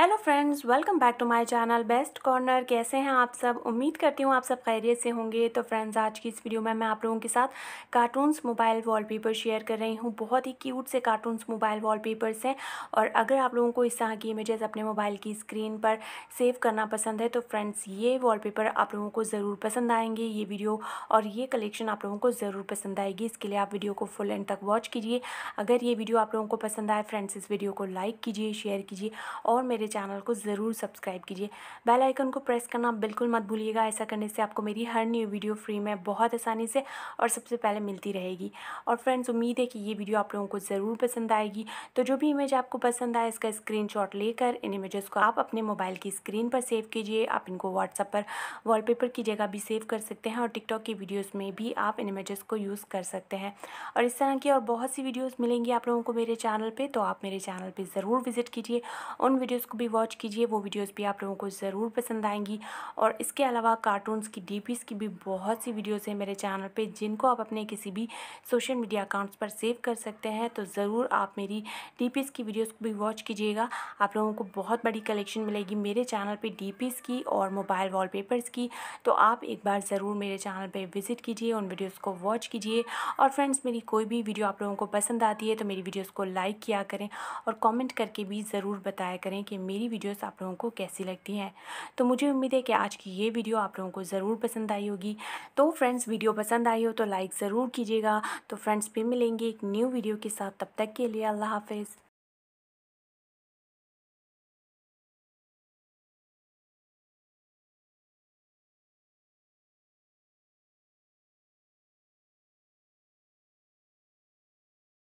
hello friends welcome back to my channel best corner कैसे हैं आप सब उम्मीद करती हूँ आप सब खैरियत से होंगे तो फ्रेंड्स आज की इस वीडियो में मैं आप लोगों के साथ कार्टून्स मोबाइल वॉलपेपर शेयर कर रही हूँ बहुत ही क्यूट से कार्टून्स मोबाइल वॉलपेपर्स हैं और अगर आप लोगों को इस तरह की इमेजेस अपने मोबाइल की स्क्रीन पर सेव करना पसंद है तो फ्रेंड्स ये वॉल आप लोगों को ज़रूर पसंद आएंगे ये वीडियो और ये कलेक्शन आप लोगों को ज़रूर पसंद आएगी इसके लिए आप वीडियो को फुल एंड तक वॉच कीजिए अगर ये वीडियो आप लोगों को पसंद आए फ्रेंड्स इस वीडियो को लाइक कीजिए शेयर कीजिए और मेरे चैनल को ज़रूर सब्सक्राइब कीजिए बेल आइकन को प्रेस करना बिल्कुल मत भूलिएगा ऐसा करने से आपको मेरी हर न्यू वीडियो फ्री में बहुत आसानी से और सबसे पहले मिलती रहेगी और फ्रेंड्स उम्मीद है कि ये वीडियो आप लोगों को ज़रूर पसंद आएगी तो जो भी इमेज आपको पसंद आए इसका स्क्रीन लेकर इन इमेजेस को आप अपने मोबाइल की स्क्रीन पर सेव कीजिए आप इनको व्हाट्सअप पर वॉलपेपर की जगह भी सेव कर सकते हैं और टिकटॉक की वीडियोस में भी आप इन इमेजेस को यूज़ कर सकते हैं और इस तरह की और बहुत सी वीडियोस मिलेंगी आप लोगों को मेरे चैनल पे तो आप मेरे चैनल पे ज़रूर विजिट कीजिए उन वीडियोस को भी वॉच कीजिए वो वीडियोज़ भी आप लोगों को ज़रूर पसंद आएंगी और इसके अलावा कार्टून्स की डी की भी बहुत सी वीडियोज़ हैं मेरे चैनल पर जिनको आप अपने किसी भी सोशल मीडिया अकाउंट्स पर सेव कर सकते हैं तो ज़रूर आप मेरी डी की वीडियोज़ को भी वॉच कीजिएगा आप लोगों को बहुत बड़ी कलेक्शन मिलेगी मेरे चैनल पर डी की और मोबाइल वॉलपेपर्स की तो आप एक बार ज़रूर मेरे चैनल पर विज़िट कीजिए उन वीडियोज़ को वॉच कीजिए और फ्रेंड्स मेरी कोई भी वीडियो आप लोगों को पसंद आती है तो मेरी वीडियोज़ को लाइक किया करें और कमेंट करके भी ज़रूर बताया करें कि मेरी वीडियोस आप लोगों को कैसी लगती हैं तो मुझे उम्मीद है कि आज की ये वीडियो आप लोगों को ज़रूर पसंद आई होगी तो फ्रेंड्स वीडियो पसंद आई हो तो लाइक ज़रूर कीजिएगा तो फ्रेंड्स फिर मिलेंगे एक न्यू वीडियो के साथ तब तक के लिए अल्लाह हाफिज़